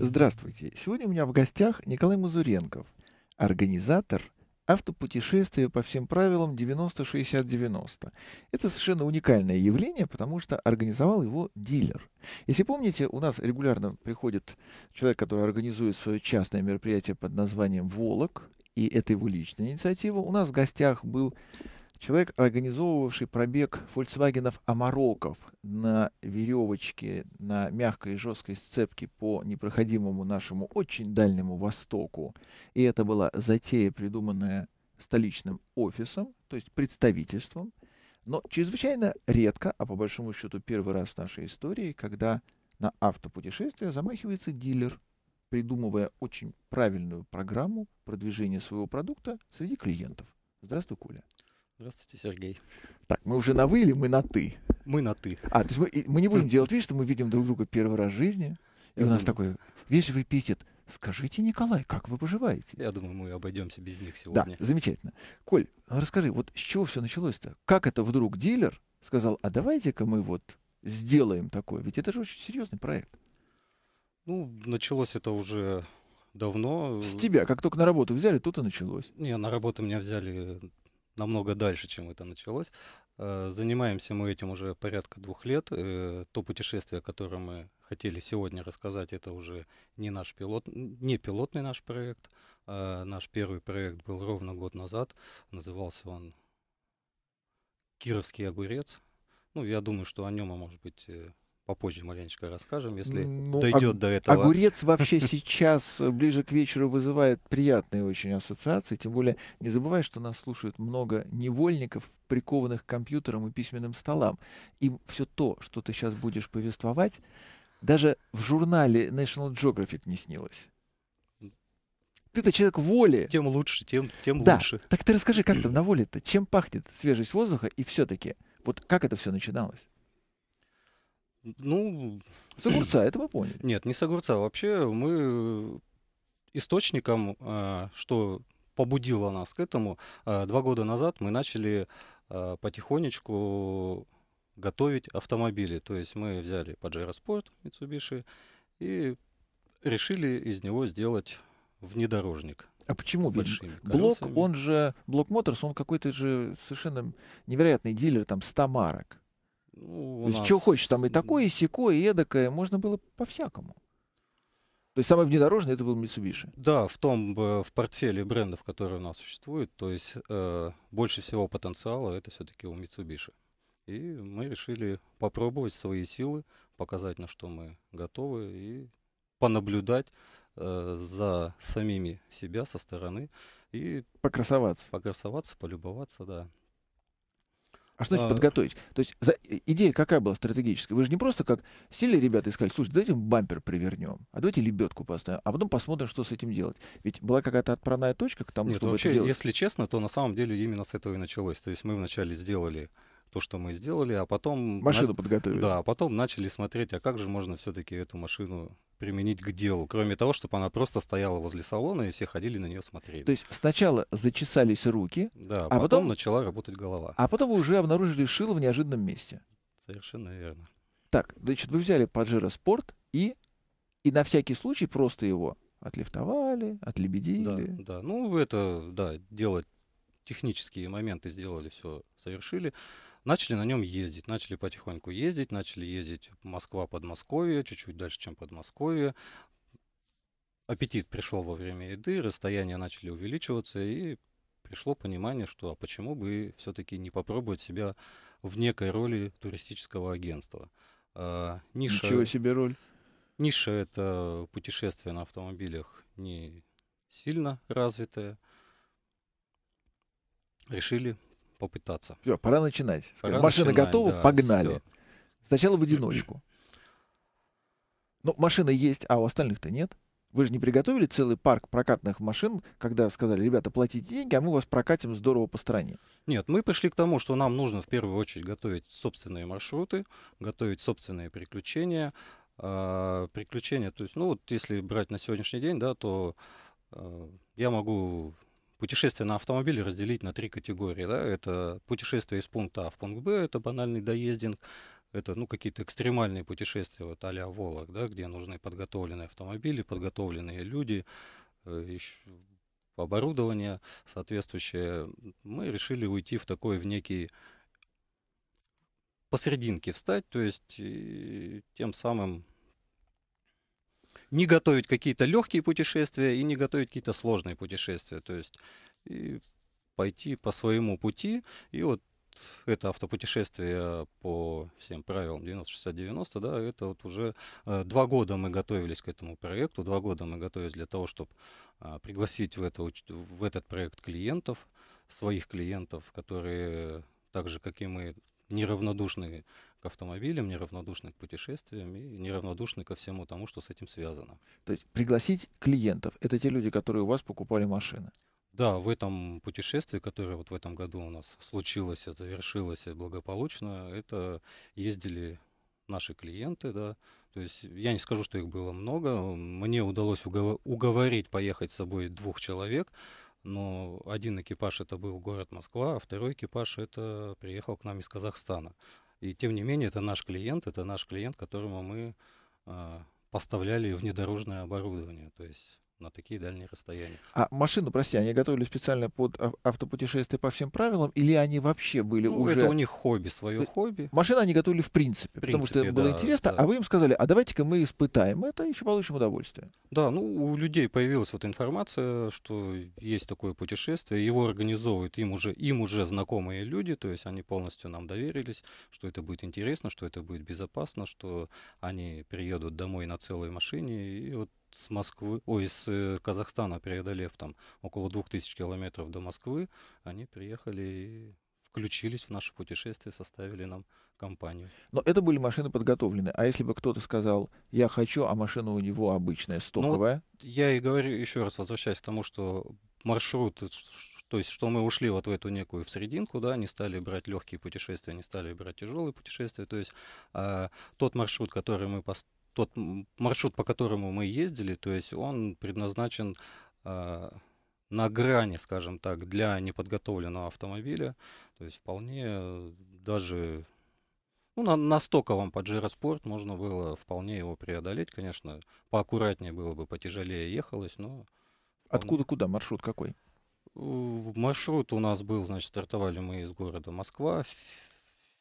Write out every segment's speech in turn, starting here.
Здравствуйте! Сегодня у меня в гостях Николай Мазуренков, организатор автопутешествия по всем правилам 90-60-90. Это совершенно уникальное явление, потому что организовал его дилер. Если помните, у нас регулярно приходит человек, который организует свое частное мероприятие под названием «Волок», и это его личная инициатива. У нас в гостях был Человек, организовывавший пробег фольксвагенов Амароков на веревочке, на мягкой и жесткой сцепке по непроходимому нашему очень дальнему востоку, и это была затея, придуманная столичным офисом, то есть представительством, но чрезвычайно редко, а по большому счету первый раз в нашей истории, когда на автопутешествие замахивается дилер, придумывая очень правильную программу продвижения своего продукта среди клиентов. Здравствуй, Коля. Здравствуйте, Сергей. Так, мы уже на «вы» или мы на «ты»? Мы на «ты». А, то есть мы, мы не будем делать вид, что мы видим друг друга первый раз в жизни, и у нас такой вежливый эпитет. Скажите, Николай, как вы поживаете? Я думаю, мы обойдемся без них сегодня. Да, замечательно. Коль, расскажи, вот с чего все началось-то? Как это вдруг дилер сказал, а давайте-ка мы вот сделаем такое? Ведь это же очень серьезный проект. Ну, началось это уже давно. С тебя, как только на работу взяли, тут и началось. Не, на работу меня взяли намного дальше, чем это началось. Э, занимаемся мы этим уже порядка двух лет. Э, то путешествие, которое мы хотели сегодня рассказать, это уже не наш пилот, не пилотный наш проект. Э, наш первый проект был ровно год назад. Назывался он «Кировский огурец». Ну, я думаю, что о нем, а может быть, попозже маленечко расскажем, если ну, дойдет а, до этого. Огурец вообще сейчас э, ближе к вечеру вызывает приятные очень ассоциации, тем более не забывай, что нас слушают много невольников, прикованных к компьютерам и письменным столам. Им все то, что ты сейчас будешь повествовать, даже в журнале National Geographic не снилось. Ты-то человек воли. Тем лучше, тем, тем да. лучше. Так ты расскажи, как там на воле-то? Чем пахнет свежесть воздуха и все-таки? Вот как это все начиналось? Ну... С огурца, это вы поняли. Нет, не с огурца. Вообще мы источником, э, что побудило нас к этому, э, два года назад мы начали э, потихонечку готовить автомобили. То есть мы взяли Pajero Sport Mitsubishi и решили из него сделать внедорожник. А почему? Ведь блок, он же, блок моторс, он какой-то же совершенно невероятный дилер, там, 100 марок. Ну, То есть, нас... что хочешь, там и такое, и секое, и эдакое, можно было по-всякому. То есть самое внедорожное это был Mitsubishi. Да, в том э, в портфеле брендов, которые у нас существуют, то есть э, больше всего потенциала это все-таки у Mitsubishi. И мы решили попробовать свои силы, показать, на что мы готовы, и понаблюдать э, за самими себя со стороны и покрасоваться, покрасоваться, полюбоваться, да. А что значит подготовить? То есть за... идея какая была стратегическая? Вы же не просто как сели ребята и сказали, слушай, давайте бампер привернем, а давайте лебедку поставим, а потом посмотрим, что с этим делать. Ведь была какая-то отправная точка к тому, Нет, чтобы ну, вообще, это делать. Если честно, то на самом деле именно с этого и началось. То есть мы вначале сделали то, что мы сделали, а потом... Машину на... подготовили. Да, а потом начали смотреть, а как же можно все-таки эту машину применить к делу, кроме того, чтобы она просто стояла возле салона и все ходили на нее смотреть. То есть сначала зачесались руки, да, а, а потом, потом начала работать голова. А потом вы уже обнаружили шило в неожиданном месте. Совершенно верно. Так, значит, вы взяли Pajero Sport и, и на всякий случай просто его отлифтовали, отлебедили. Да, да. Ну, это, да, дело технические моменты сделали, все совершили. Начали на нем ездить, начали потихоньку ездить, начали ездить Москва, Подмосковье, чуть-чуть дальше, чем Подмосковье. Аппетит пришел во время еды, расстояния начали увеличиваться, и пришло понимание, что а почему бы все-таки не попробовать себя в некой роли туристического агентства. А, ниша, Ничего себе роль. Ниша — это путешествие на автомобилях не сильно развитое. Решили попытаться. Все, пора начинать. Пора Машина начинать, готова, да, погнали. Все. Сначала в одиночку. Ну, машина есть, а у остальных-то нет. Вы же не приготовили целый парк прокатных машин, когда сказали, ребята, платите деньги, а мы вас прокатим здорово по стране. Нет, мы пришли к тому, что нам нужно в первую очередь готовить собственные маршруты, готовить собственные приключения. А, приключения, то есть, ну вот если брать на сегодняшний день, да, то а, я могу путешествие на автомобиле разделить на три категории. Да? Это путешествие из пункта А в пункт Б, это банальный доездинг, это ну, какие-то экстремальные путешествия, вот а-ля Волок, да, где нужны подготовленные автомобили, подготовленные люди, э, оборудование соответствующее. Мы решили уйти в такой, в некий посерединке встать, то есть тем самым не готовить какие-то легкие путешествия и не готовить какие-то сложные путешествия. То есть и пойти по своему пути. И вот это автопутешествие по всем правилам 90-60-90, да, это вот уже э, два года мы готовились к этому проекту, два года мы готовились для того, чтобы э, а, пригласить в, это, в этот проект клиентов, своих клиентов, которые э, так же, как и мы, неравнодушны к автомобилям, неравнодушны к путешествиям и неравнодушны ко всему тому, что с этим связано. То есть пригласить клиентов – это те люди, которые у вас покупали машины? Да, в этом путешествии, которое вот в этом году у нас случилось, а завершилось благополучно, это ездили наши клиенты, да. То есть я не скажу, что их было много. Мне удалось уговорить поехать с собой двух человек, но один экипаж это был город Москва, а второй экипаж это приехал к нам из Казахстана. И тем не менее, это наш клиент, это наш клиент, которому мы а, поставляли внедорожное оборудование. То есть на такие дальние расстояния. А машину, прости, они готовили специально под автопутешествие по всем правилам, или они вообще были ну, уже... это у них хобби, свое хобби. Машины они готовили в принципе, в принципе потому что это да, было интересно, да. а вы им сказали, а давайте-ка мы испытаем это, еще получим удовольствие. Да, ну, у людей появилась вот информация, что есть такое путешествие, его организовывают им уже, им уже знакомые люди, то есть они полностью нам доверились, что это будет интересно, что это будет безопасно, что они приедут домой на целой машине, и вот с Москвы, ой, из э, Казахстана, преодолев там около 2000 километров до Москвы, они приехали и включились в наше путешествие, составили нам компанию. Но это были машины подготовленные. А если бы кто-то сказал, я хочу, а машина у него обычная, ну стоковая? Ну, я и говорю, еще раз возвращаясь к тому, что маршрут, э, то есть что мы ушли вот в эту некую в серединку, да, не стали брать легкие путешествия, не стали брать тяжелые путешествия. То есть э, тот маршрут, который мы поставили, тот маршрут, по которому мы ездили, то есть он предназначен э, на грани, скажем так, для неподготовленного автомобиля. То есть вполне даже ну, на, на стоковом Pajero Sport можно было вполне его преодолеть. Конечно, поаккуратнее было бы, потяжелее ехалось, но... Откуда куда? Маршрут какой? Маршрут у нас был, значит, стартовали мы из города Москва,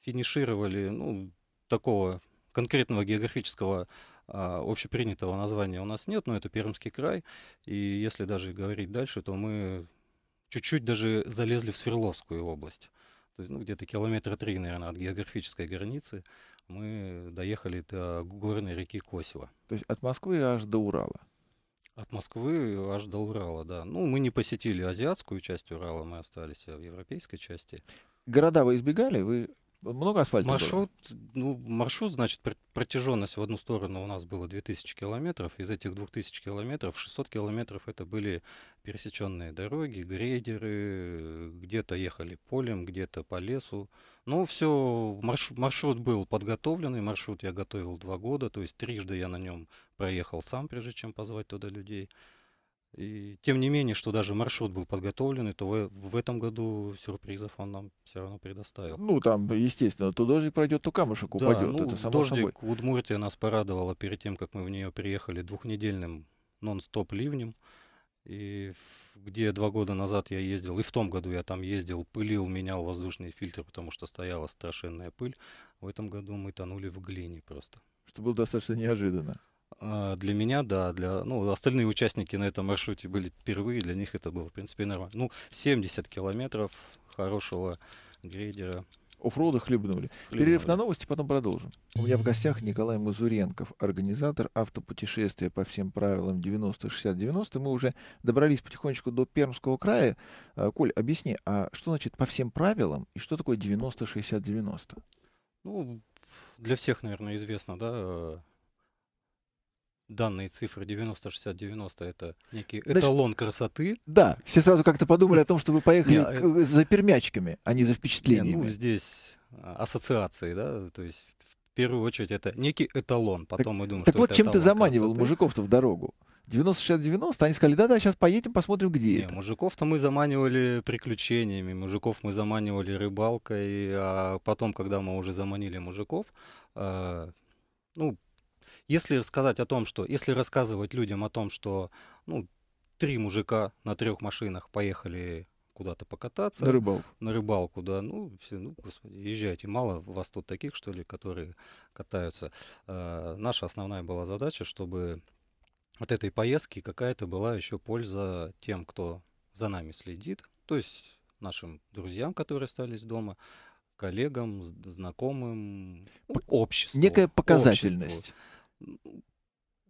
финишировали, ну, такого конкретного географического а, общепринятого названия у нас нет, но это Пермский край. И если даже говорить дальше, то мы чуть-чуть даже залезли в Свердловскую область. То есть, ну, где-то километра три, наверное, от географической границы мы доехали до горной реки Косева. То есть от Москвы аж до Урала? От Москвы аж до Урала, да. Ну, мы не посетили азиатскую часть Урала, мы остались в европейской части. Города вы избегали? Вы много асфальта? Маршрут, было? ну, маршрут, значит, протяженность в одну сторону у нас было 2000 километров. Из этих 2000 километров 600 километров это были пересеченные дороги, грейдеры, где-то ехали полем, где-то по лесу. ну все, маршрут, маршрут был подготовленный, маршрут я готовил два года, то есть трижды я на нем проехал сам, прежде чем позвать туда людей. И тем не менее, что даже маршрут был подготовлен, и то в, этом году сюрпризов он нам все равно предоставил. Ну, там, естественно, то дождик пройдет, то камушек да, упадет. Ну, это само дождик собой. Удмуртия нас порадовала перед тем, как мы в нее приехали, двухнедельным нон-стоп ливнем. И где два года назад я ездил, и в том году я там ездил, пылил, менял воздушный фильтр, потому что стояла страшенная пыль. В этом году мы тонули в глине просто. Что было достаточно неожиданно. А, для меня, да, для ну, остальные участники на этом маршруте были впервые, для них это было, в принципе, нормально. Ну, 70 километров хорошего грейдера. Оффроуда хлебнули. хлебнули. Перерыв на новости, потом продолжим. У меня в гостях Николай Мазуренков, организатор автопутешествия по всем правилам 90-60-90. Мы уже добрались потихонечку до Пермского края. А, Коль, объясни, а что значит по всем правилам и что такое 90-60-90? Ну, для всех, наверное, известно, да, данные цифры 90, 60, 90 это некий Значит, эталон красоты. Да, все сразу как-то подумали о том, что вы поехали не, а к, за пермячками, а не за впечатлениями. Не, ну, здесь а, ассоциации, да, то есть в первую очередь это некий эталон, потом так, мы думаем, так что вот чем ты заманивал мужиков-то в дорогу? 90-60-90, они сказали, да-да, сейчас поедем, посмотрим, где Не, это. Мужиков-то мы заманивали приключениями, мужиков мы заманивали рыбалкой, а потом, когда мы уже заманили мужиков, э, ну, если рассказать о том, что, если рассказывать людям о том, что, ну, три мужика на трех машинах поехали куда-то покататься. На рыбалку. На рыбалку, да. Ну, все, ну, господи, езжайте. Мало вас тут таких, что ли, которые катаются. Э, наша основная была задача, чтобы от этой поездки какая-то была еще польза тем, кто за нами следит. То есть нашим друзьям, которые остались дома, коллегам, знакомым, ну, обществу. Некая показательность. Обществу.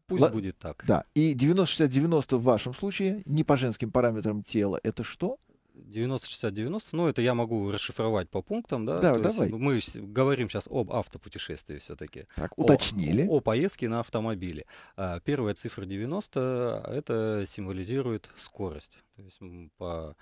Пусть Л... будет так. Да. И 90-60-90 в вашем случае, не по женским параметрам тела, это что? 90-60-90, ну это я могу расшифровать по пунктам, да? Да, То давай. мы говорим сейчас об автопутешествии все-таки. Так, уточнили. О, о, о поездке на автомобиле. А, первая цифра 90, это символизирует скорость. То есть по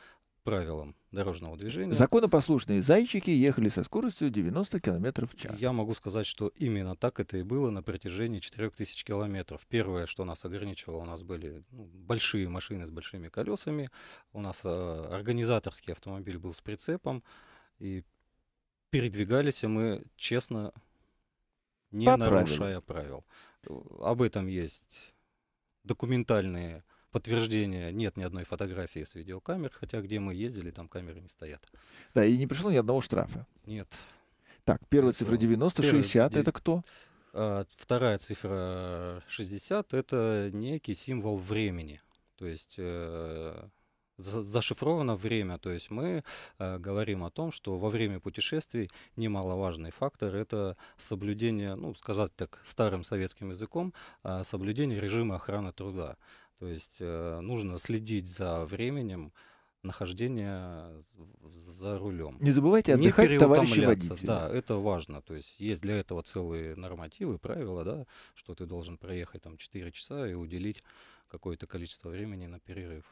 правилам дорожного движения. Законопослушные зайчики ехали со скоростью 90 км в час. Я могу сказать, что именно так это и было на протяжении 4000 километров. Первое, что нас ограничивало, у нас были ну, большие машины с большими колесами, у нас э, организаторский автомобиль был с прицепом, и передвигались мы честно, не По нарушая правил. правил. Об этом есть документальные подтверждения нет ни одной фотографии с видеокамер, хотя где мы ездили, там камеры не стоят. Да, и не пришло ни одного штрафа. Нет. Так, первая цифра 90, первый, 60 это кто? А, вторая цифра 60 это некий символ времени. То есть э, зашифровано время. То есть мы э, говорим о том, что во время путешествий немаловажный фактор это соблюдение, ну, сказать так старым советским языком, э, соблюдение режима охраны труда. То есть э, нужно следить за временем нахождения за рулем. Не забывайте отдыхать, не товарищи водители. Да, это важно. То есть есть для этого целые нормативы, правила, да, что ты должен проехать там 4 часа и уделить какое-то количество времени на перерыв.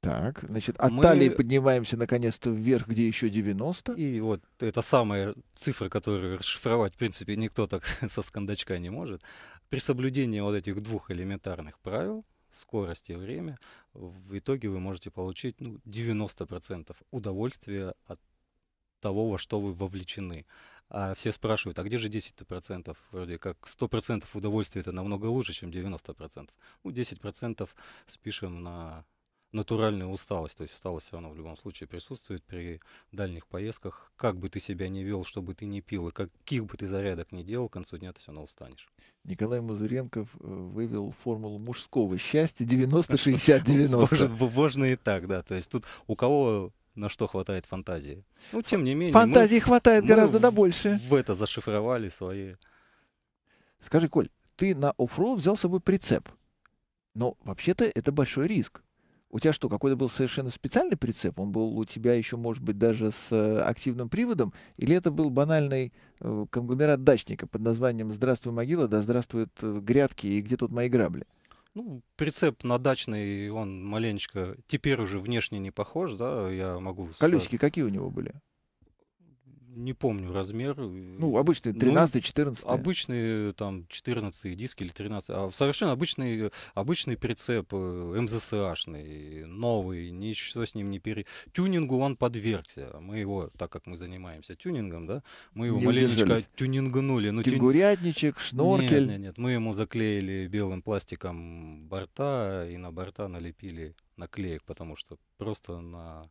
Так, значит, от Мы... талии поднимаемся наконец-то вверх, где еще 90. И вот это самая цифра, которую расшифровать, в принципе, никто так со скандачка не может. При соблюдении вот этих двух элементарных правил, скорость и время, в итоге вы можете получить ну, 90% удовольствия от того, во что вы вовлечены. А все спрашивают, а где же 10%? Вроде как 100% удовольствия это намного лучше, чем 90%. Ну, 10% спишем на натуральная усталость. То есть усталость все равно в любом случае присутствует при дальних поездках. Как бы ты себя ни вел, что бы ты не пил, и каких бы ты зарядок не делал, к концу дня ты все равно устанешь. Николай Мазуренков э, вывел формулу мужского счастья 90-60-90. Можно и так, да. То есть тут у кого на что хватает фантазии. Ну, тем не менее. Фантазии мы, хватает мы гораздо на да больше. В это зашифровали свои. Скажи, Коль, ты на оффроуд взял с собой прицеп. Но ну, вообще-то это большой риск. У тебя что, какой-то был совершенно специальный прицеп? Он был у тебя еще, может быть, даже с э, активным приводом? Или это был банальный э, конгломерат дачника под названием «Здравствуй, могила», да здравствуют э, грядки и где тут мои грабли? Ну, прицеп на дачный, он маленечко теперь уже внешне не похож, да, я могу... Колесики какие у него были? не помню размер. Э, ну, обычные 13 14 ну, Обычные там 14 диски или 13. А совершенно обычный, э, обычный прицеп э, МЗСАшный, новый, ничего с ним не пере... Тюнингу он подвергся. Мы его, так как мы занимаемся тюнингом, да, мы его не маленечко удержались. тюнингнули. Но Кенгурятничек, шноркель. Нет, нет, нет, мы ему заклеили белым пластиком борта и на борта налепили наклеек, потому что просто на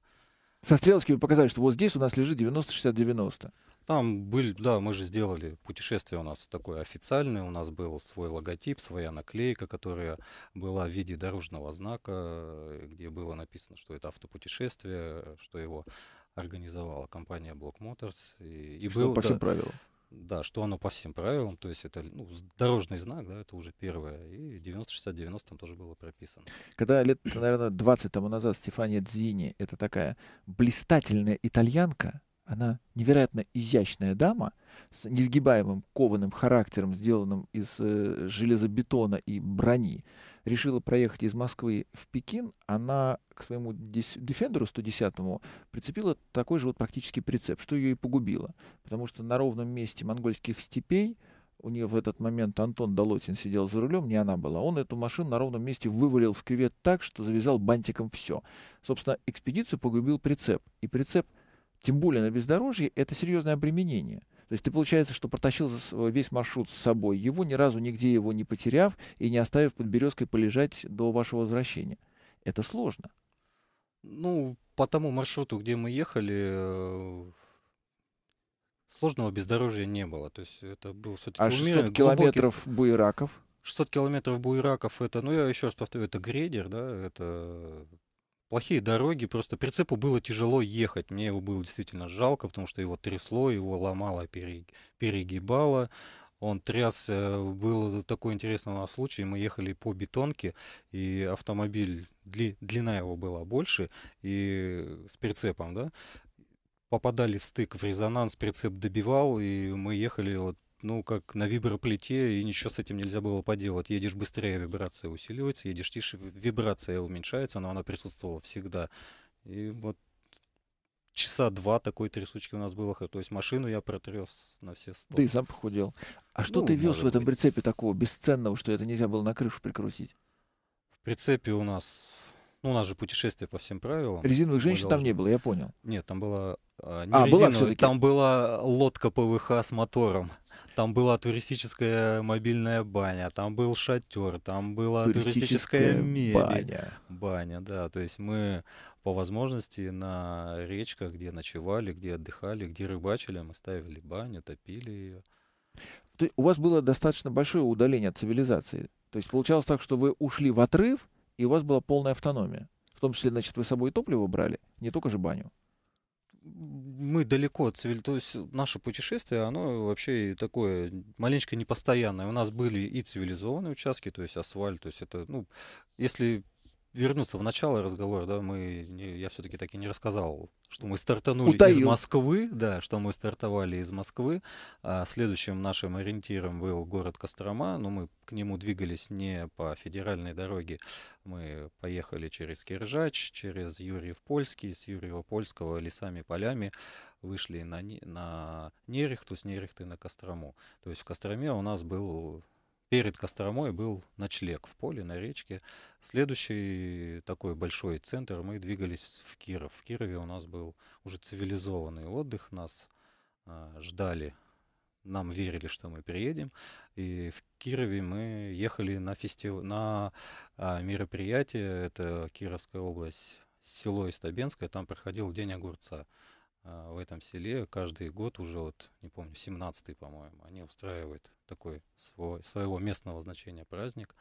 со стрелочкой вы показали, что вот здесь у нас лежит 90-60-90. Там были, да, мы же сделали путешествие у нас такое официальное. У нас был свой логотип, своя наклейка, которая была в виде дорожного знака, где было написано, что это автопутешествие, что его организовала компания Block Motors. И, и что был, по всем да, правилам. Да, что оно по всем правилам, то есть это ну, дорожный знак, да, это уже первое. И 90-60-90 там тоже было прописано. Когда лет, наверное, 20 тому назад Стефания Дзини, это такая блистательная итальянка, она невероятно изящная дама с несгибаемым кованым характером, сделанным из э, железобетона и брони решила проехать из Москвы в Пекин, она к своему Defender 110 прицепила такой же вот практически прицеп, что ее и погубило. Потому что на ровном месте монгольских степей у нее в этот момент Антон Долотин сидел за рулем, не она была. Он эту машину на ровном месте вывалил в кювет так, что завязал бантиком все. Собственно, экспедицию погубил прицеп. И прицеп, тем более на бездорожье, это серьезное обременение. То есть ты, получается, что протащил весь маршрут с собой, его ни разу нигде его не потеряв и не оставив под березкой полежать до вашего возвращения. Это сложно. Ну, по тому маршруту, где мы ехали, э, сложного бездорожья не было. То есть это был все-таки А 600 километров глубокий... буераков? 600 километров буераков, это, ну я еще раз повторю, это грейдер, да, это плохие дороги, просто прицепу было тяжело ехать. Мне его было действительно жалко, потому что его трясло, его ломало, перегибало. Он тряс, был такой интересный у нас случай, мы ехали по бетонке, и автомобиль, дли, длина его была больше, и с прицепом, да, попадали в стык, в резонанс, прицеп добивал, и мы ехали вот ну, как на виброплите, и ничего с этим нельзя было поделать. Едешь быстрее, вибрация усиливается, едешь тише, вибрация уменьшается, но она присутствовала всегда. И вот часа два такой трясучки у нас было. То есть машину я протряс на все сто. и сам похудел. А что ну, ты вез в этом быть. прицепе такого бесценного, что это нельзя было на крышу прикрутить? В прицепе у нас ну, у нас же путешествие по всем правилам. Резиновых женщин там не было, я понял. Нет, там была... А, не а, резиновая, была там была лодка ПВХ с мотором, там была туристическая мобильная баня, там был шатер, там была туристическая, туристическая мебель. Баня. баня, да. То есть мы по возможности на речках, где ночевали, где отдыхали, где рыбачили, мы ставили баню, топили ее. Ты, у вас было достаточно большое удаление от цивилизации. То есть получалось так, что вы ушли в отрыв, и у вас была полная автономия. В том числе, значит, вы с собой топливо брали, не только же баню мы далеко от цивили... То есть наше путешествие, оно вообще такое маленечко непостоянное. У нас были и цивилизованные участки, то есть асфальт, то есть это, ну, если вернуться в начало разговора, да, мы, не, я все-таки так и не рассказал, что мы стартанули Утаил. из Москвы, да, что мы стартовали из Москвы. А следующим нашим ориентиром был город Кострома, но мы к нему двигались не по федеральной дороге, мы поехали через Киржач, через Юрьев Польский, с Юрьева Польского лесами, полями, вышли на, на Нерехту, с Нерехты на Кострому. То есть в Костроме у нас был перед Костромой был ночлег в поле, на речке. Следующий такой большой центр, мы двигались в Киров. В Кирове у нас был уже цивилизованный отдых, нас э, ждали, нам верили, что мы приедем. И в Кирове мы ехали на, фестив... на э, мероприятие, это Кировская область, село Истабенское, там проходил День огурца. А, в этом селе каждый год уже вот, не помню, 17-й, по-моему, они устраивают такой свой, своего местного значения праздник,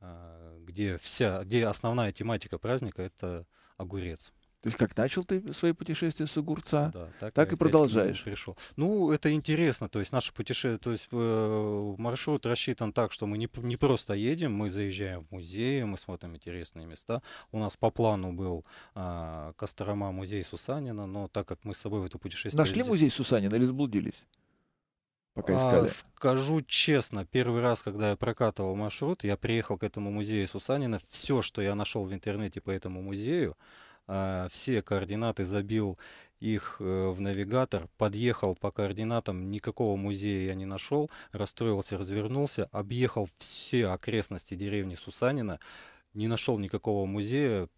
а, где вся, где основная тематика праздника это огурец. То есть как начал ты свои путешествия с огурца, да, так, так и продолжаешь. Пришел. Ну, это интересно. То есть наше путешествие, то есть э, маршрут рассчитан так, что мы не, не просто едем, мы заезжаем в музеи, мы смотрим интересные места. У нас по плану был э, Кострома, музей Сусанина, но так как мы с собой в это путешествие... Нашли здесь... музей Сусанина или заблудились? пока а, искали? А, скажу честно, первый раз, когда я прокатывал маршрут, я приехал к этому музею Сусанина. Все, что я нашел в интернете по этому музею, а, все координаты забил их э, в навигатор, подъехал по координатам, никакого музея я не нашел, расстроился, развернулся, объехал все окрестности деревни Сусанина, не нашел никакого музея,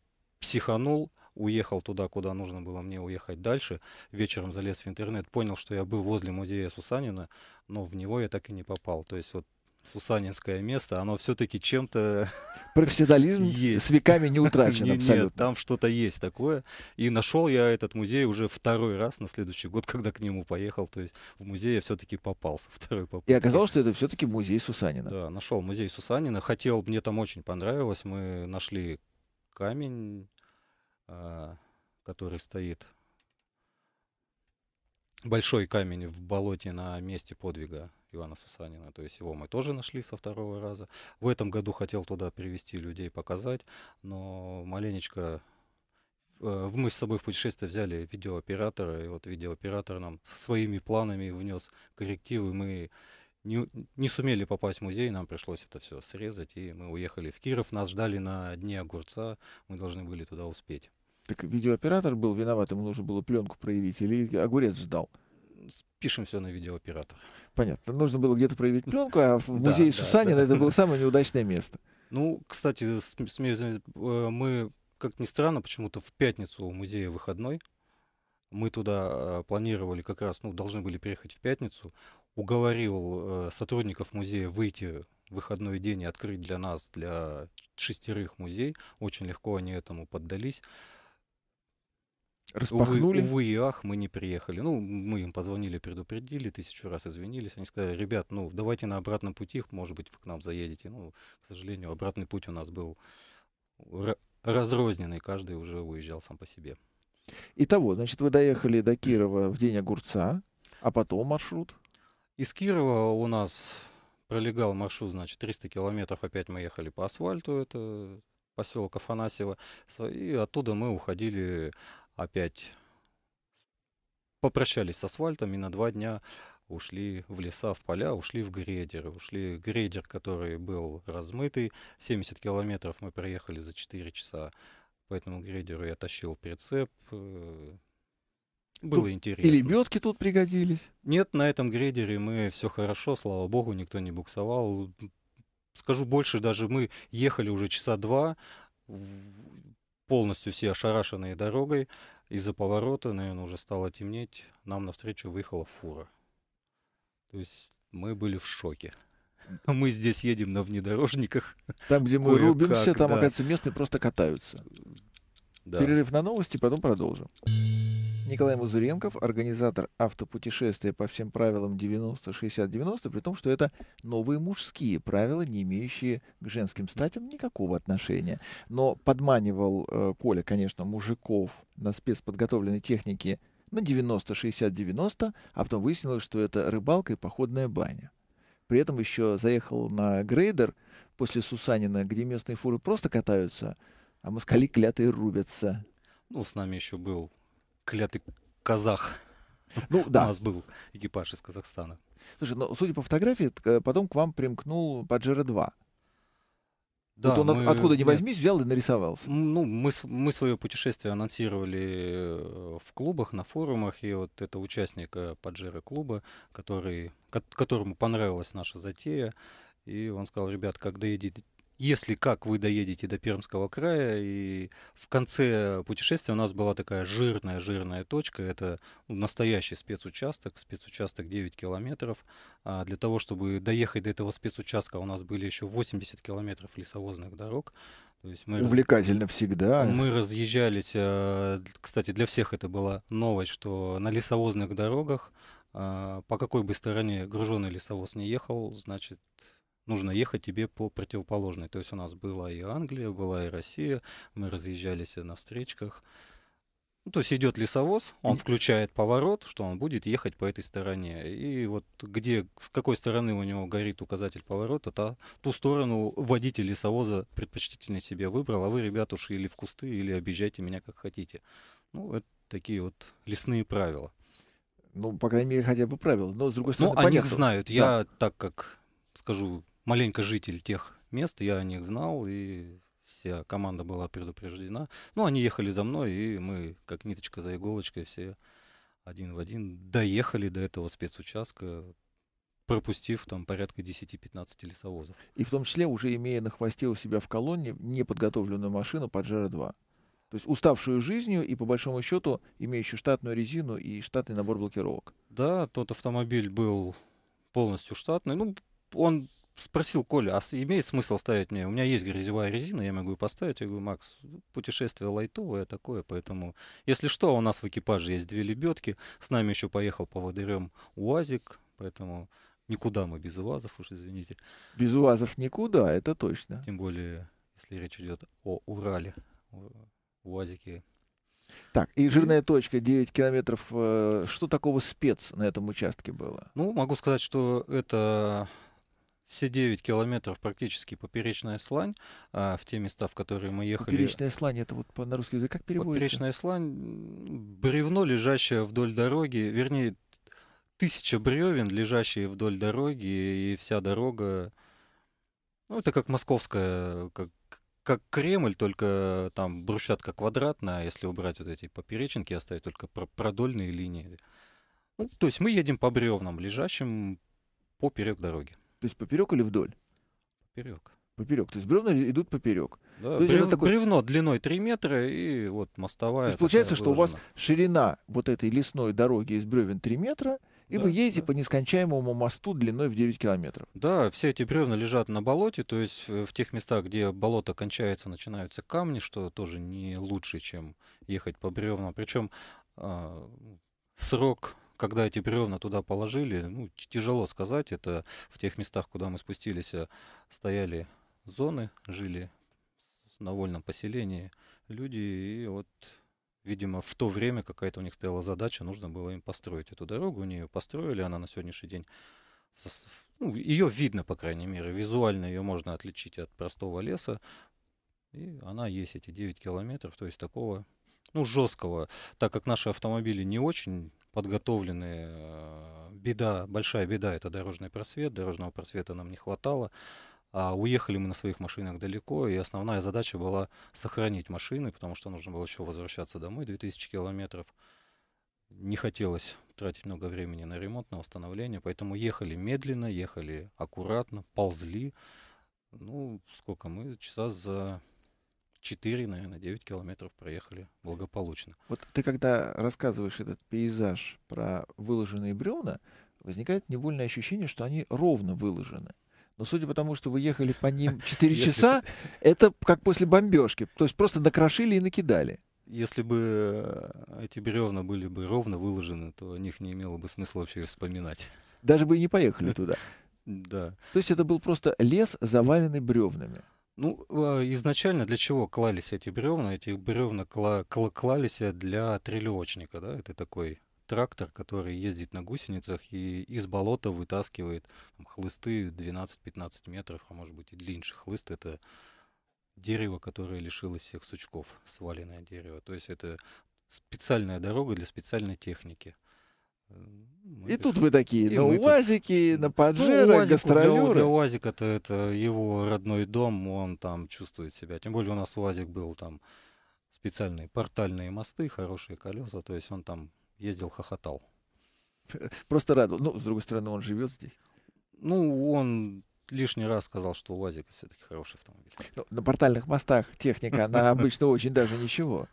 психанул, уехал туда, куда нужно было мне уехать дальше, вечером залез в интернет, понял, что я был возле музея Сусанина, но в него я так и не попал. То есть вот Сусанинское место, оно все-таки чем-то... Профессионализм есть. с веками не утрачен не, абсолютно. Нет, там что-то есть такое. И нашел я этот музей уже второй раз на следующий год, когда к нему поехал. То есть в музей я все-таки попался, второй попался. И оказалось, что это все-таки музей Сусанина. Да, нашел музей Сусанина. Хотел, мне там очень понравилось. Мы нашли камень, а, который стоит большой камень в болоте на месте подвига Ивана Сусанина. То есть его мы тоже нашли со второго раза. В этом году хотел туда привести людей, показать, но маленечко э, мы с собой в путешествие взяли видеооператора, и вот видеооператор нам со своими планами внес коррективы. Мы не, не сумели попасть в музей, нам пришлось это все срезать, и мы уехали в Киров. Нас ждали на дне огурца, мы должны были туда успеть. Так видеооператор был виноват, ему нужно было пленку проявить, или огурец ждал? Пишем все на видеооператор. Понятно. Нужно было где-то проявить пленку, а в музее Сусанина это было самое неудачное место. Ну, кстати, э, мы, как ни странно, почему-то в пятницу у музея выходной. Мы туда э, планировали как раз, ну, должны были приехать в пятницу. Уговорил э, сотрудников музея выйти в выходной день и открыть для нас, для шестерых музей. Очень легко они этому поддались. Распахнули. Увы, увы и ах, мы не приехали. Ну, мы им позвонили, предупредили, тысячу раз извинились. Они сказали, ребят, ну, давайте на обратном пути, может быть, вы к нам заедете. Ну, к сожалению, обратный путь у нас был разрозненный, каждый уже уезжал сам по себе. Итого, значит, вы доехали до Кирова в день огурца, а потом маршрут? Из Кирова у нас пролегал маршрут, значит, 300 километров. Опять мы ехали по асфальту, это поселок Афанасьево. И оттуда мы уходили опять попрощались с асфальтом и на два дня ушли в леса, в поля, ушли в грейдеры. Ушли грейдер, который был размытый. 70 километров мы проехали за 4 часа. По этому грейдеру я тащил прицеп. Э, было тут интересно. И лебедки тут пригодились? Нет, на этом грейдере мы все хорошо, слава богу, никто не буксовал. Скажу больше, даже мы ехали уже часа два, полностью все ошарашенные дорогой. Из-за поворота, наверное, уже стало темнеть. Нам навстречу выехала фура. То есть мы были в шоке. Мы здесь едем на внедорожниках. Там, где мы рубимся, там, оказывается, местные просто катаются. Перерыв на новости, потом продолжим. Николай Музуренков, организатор автопутешествия по всем правилам 90-60-90, при том, что это новые мужские правила, не имеющие к женским статям никакого отношения. Но подманивал э, Коля, конечно, мужиков на спецподготовленной технике на 90-60-90, а потом выяснилось, что это рыбалка и походная баня. При этом еще заехал на грейдер после Сусанина, где местные фуры просто катаются, а москали клятые рубятся. Ну, с нами еще был клятый казах. Ну, да. У нас был экипаж из Казахстана. Слушай, ну, судя по фотографии, э, потом к вам примкнул Паджеро 2. Да, вот он мы, откуда не возьмись, взял и нарисовался. Ну, мы, мы свое путешествие анонсировали э, в клубах, на форумах, и вот это участник э, Паджеро клуба, который, которому понравилась наша затея, и он сказал, ребят, когда едете, если как вы доедете до Пермского края, и в конце путешествия у нас была такая жирная-жирная точка, это ну, настоящий спецучасток, спецучасток 9 километров. А для того, чтобы доехать до этого спецучастка, у нас были еще 80 километров лесовозных дорог. То есть мы Увлекательно раз... всегда. Мы разъезжались, а, кстати, для всех это была новость, что на лесовозных дорогах, а, по какой бы стороне груженный лесовоз не ехал, значит, нужно ехать тебе по противоположной. То есть у нас была и Англия, была и Россия, мы разъезжались на встречках. Ну, то есть идет лесовоз, он включает поворот, что он будет ехать по этой стороне. И вот где, с какой стороны у него горит указатель поворота, та, ту сторону водитель лесовоза предпочтительно себе выбрал, а вы, ребят, уж или в кусты, или объезжайте меня как хотите. Ну, это такие вот лесные правила. Ну, по крайней мере, хотя бы правила. Но, с другой ну, стороны, Ну, они их знают. Да. Я, так как, скажу маленько житель тех мест, я о них знал, и вся команда была предупреждена. Ну, они ехали за мной, и мы, как ниточка за иголочкой, все один в один доехали до этого спецучастка, пропустив там порядка 10-15 лесовозов. И в том числе уже имея на хвосте у себя в колонне неподготовленную машину Поджара-2. То есть уставшую жизнью и, по большому счету, имеющую штатную резину и штатный набор блокировок. Да, тот автомобиль был полностью штатный. Ну, он спросил Коля, а имеет смысл ставить мне? У меня есть грязевая резина, я могу ее поставить. Я говорю, Макс, путешествие лайтовое такое, поэтому... Если что, у нас в экипаже есть две лебедки. С нами еще поехал по поводырем УАЗик, поэтому никуда мы без УАЗов, уж извините. Без УАЗов никуда, это точно. Тем более, если речь идет о Урале, УАЗике так, и жирная точка 9 километров. Э, что такого спец на этом участке было? Ну, могу сказать, что это все 9 километров практически поперечная слань, а в те места, в которые мы ехали... Поперечная слань, это вот по, на русский язык как переводится? Поперечная слань, бревно, лежащее вдоль дороги, вернее, тысяча бревен, лежащие вдоль дороги, и вся дорога... Ну, это как московская, как, как Кремль, только там брусчатка квадратная, а если убрать вот эти поперечинки, оставить только продольные линии. Ну, то есть мы едем по бревнам, лежащим поперек дороги. То есть поперек или вдоль? Поперек. Поперек. То есть бревна идут поперек. Да, то есть брев, это такой... Бревно длиной 3 метра и вот мостовая. То есть получается, выложена. что у вас ширина вот этой лесной дороги из бревен 3 метра, и да, вы едете да. по нескончаемому мосту длиной в 9 километров. Да, все эти бревна лежат на болоте, то есть э, в тех местах, где болото кончается, начинаются камни, что тоже не лучше, чем ехать по бревнам. Причем э, а, срок когда эти бревна туда положили, ну, тяжело сказать. Это в тех местах, куда мы спустились, э, стояли зоны, жили на вольном поселении люди. И вот, видимо, в то время какая-то у них стояла задача, нужно было им построить эту дорогу. Они ее построили, она на сегодняшний день... Ну, ее видно, по крайней мере, визуально ее можно отличить от простого леса. И она есть, эти 9 километров, то есть такого ну, жесткого, так как наши автомобили не очень подготовлены. Э, беда, большая беда – это дорожный просвет. Дорожного просвета нам не хватало. А уехали мы на своих машинах далеко, и основная задача была сохранить машины, потому что нужно было еще возвращаться домой 2000 километров. Не хотелось тратить много времени на ремонт, на восстановление, поэтому ехали медленно, ехали аккуратно, ползли. Ну, сколько мы, часа за 4, наверное, 9 километров проехали благополучно. Вот ты когда рассказываешь этот пейзаж про выложенные бревна, возникает невольное ощущение, что они ровно выложены. Но судя по тому, что вы ехали по ним 4 часа, это как после бомбежки. То есть просто накрошили и накидали. Если бы э, эти бревна были бы ровно выложены, то о них не имело бы смысла вообще вспоминать. Даже бы и не поехали туда. Да. То есть это был просто лес, заваленный бревнами. Ну, а, изначально для чего клались эти бревна? Эти бревна кла кла клались для трелевочника, да? Это такой трактор, который ездит на гусеницах и из болота вытаскивает там, хлысты 12-15 метров, а может быть и длиннее хлыст. Это дерево, которое лишилось всех сучков, сваленное дерево. То есть это специальная дорога для специальной техники – и тут вы такие, на УАЗике, ну, на Паджеро, ну, гастролеры. Для, уазика это его родной дом, он там чувствует себя. Тем более у нас УАЗик был там специальные портальные мосты, хорошие колеса, то есть он там ездил, хохотал. Просто радовал. Ну, с другой стороны, он живет здесь. Ну, он лишний раз сказал, что УАЗик все-таки хороший автомобиль. Ну, на портальных мостах техника, она обычно очень даже ничего.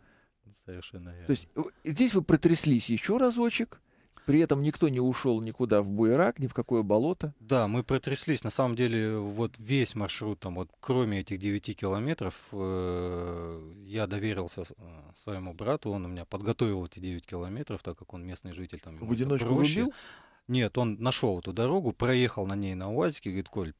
Совершенно верно. То есть э, здесь вы протряслись еще разочек – при этом никто не ушел никуда в Буерак, ни в какое болото. Да, мы протряслись. На самом деле, вот весь маршрут, там, вот, кроме этих 9 километров, э, я доверился э, своему брату. Он у меня подготовил эти 9 километров, так как он местный житель. Там, в одиночку рубил? Нет, он нашел эту дорогу, проехал на ней на УАЗике, говорит, Коль,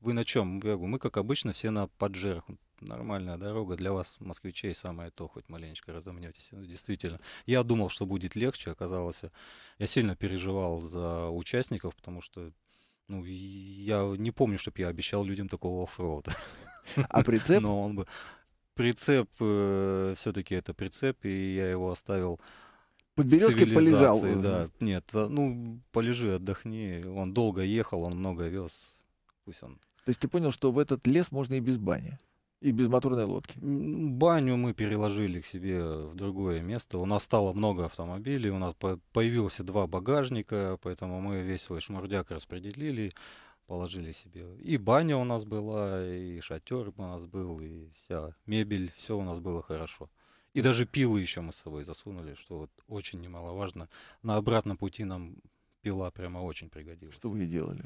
вы на чем? Я говорю, мы, как обычно, все на поджерах. Нормальная дорога. Для вас, москвичей, самое то, хоть маленечко разомнетесь. Ну, действительно. Я думал, что будет легче, оказалось. Я сильно переживал за участников, потому что ну, я не помню, чтобы я обещал людям такого оффроуда. А прицеп? Но он бы... Прицеп, э, все-таки это прицеп, и я его оставил под березкой полежал. Да. Нет, а, ну, полежи, отдохни. Он долго ехал, он много вез. Пусть он... То есть ты понял, что в этот лес можно и без бани? и без моторной лодки. Баню мы переложили к себе в другое место. У нас стало много автомобилей, у нас появился два багажника, поэтому мы весь свой шмурдяк распределили, положили себе. И баня у нас была, и шатер у нас был, и вся мебель, все у нас было хорошо. И даже пилы еще мы с собой засунули, что вот очень немаловажно. На обратном пути нам пила прямо очень пригодилась. Что вы и делали?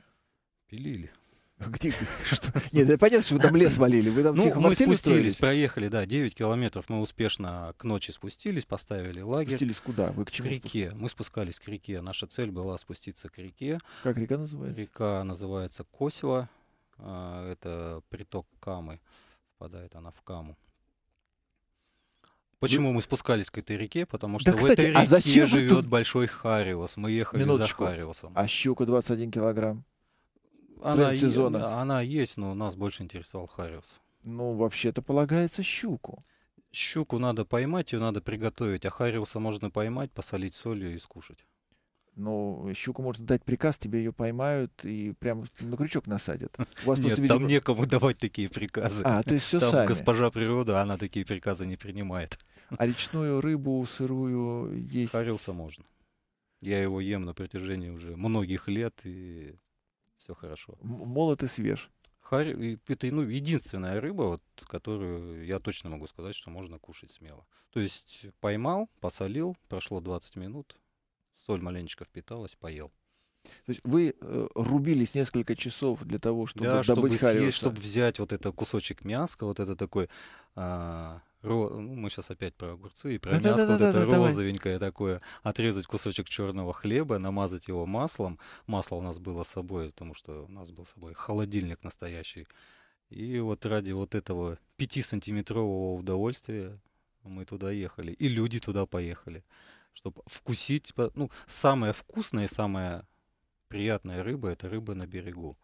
Пилили. Где, что? Нет, это понятно, что вы там лес валили. Вы там ну, тихо мы спустились, строились? проехали, да, 9 километров. Мы успешно к ночи спустились, поставили лагерь. Спустились куда? Вы к чему? К реке. Спустились? Мы спускались к реке. Наша цель была спуститься к реке. Как река называется? Река называется Косева. Это приток Камы. Впадает она в Каму. Почему мы спускались к этой реке? Потому что да, в кстати, этой а реке а живет тут... большой Хариус. Мы ехали Минуточку. за Хариусом. А щука 21 килограмм? она, сезона. Она есть, но нас больше интересовал Хариус. Ну, вообще-то полагается щуку. Щуку надо поймать, ее надо приготовить, а Хариуса можно поймать, посолить солью и скушать. Ну щуку можно дать приказ, тебе ее поймают и прямо на крючок насадят. У вас Нет, там некому давать такие приказы. А, то есть все там сами. госпожа природа, она такие приказы не принимает. А речную рыбу сырую есть? Хариуса можно. Я его ем на протяжении уже многих лет, и все хорошо. Молот и свеж. Харь, это ну, единственная рыба, вот, которую я точно могу сказать, что можно кушать смело. То есть поймал, посолил, прошло 20 минут, соль маленечко впиталась, поел. То есть вы э, рубились несколько часов для того, чтобы да, добыть чтобы, съесть, чтобы взять вот этот кусочек мяска, вот это такой э, Ро... Ну, мы сейчас опять про огурцы и про да, мясо, да, да, вот да, это да, розовенькое давай. такое. Отрезать кусочек черного хлеба, намазать его маслом. Масло у нас было с собой, потому что у нас был с собой холодильник настоящий. И вот ради вот этого 5-сантиметрового удовольствия мы туда ехали. И люди туда поехали, чтобы вкусить. Ну, самая вкусная и самая приятная рыба — это рыба на берегу.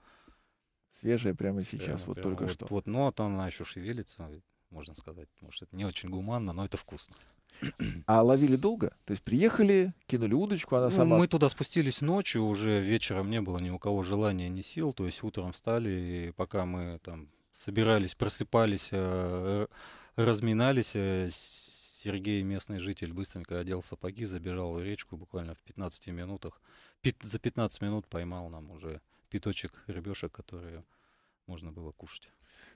Свежая прямо сейчас, прямо, вот прямо только вот, что. Вот, ну, а там она еще шевелится можно сказать. Может, это не очень гуманно, но это вкусно. А ловили долго? То есть приехали, кинули удочку, она ну, сама... Мы туда спустились ночью, уже вечером не было ни у кого желания, ни сил. То есть утром встали, и пока мы там собирались, просыпались, э, разминались, э, Сергей, местный житель, быстренько одел сапоги, забежал в речку буквально в 15 минутах. Пи- за 15 минут поймал нам уже пяточек рыбешек, которые можно было кушать.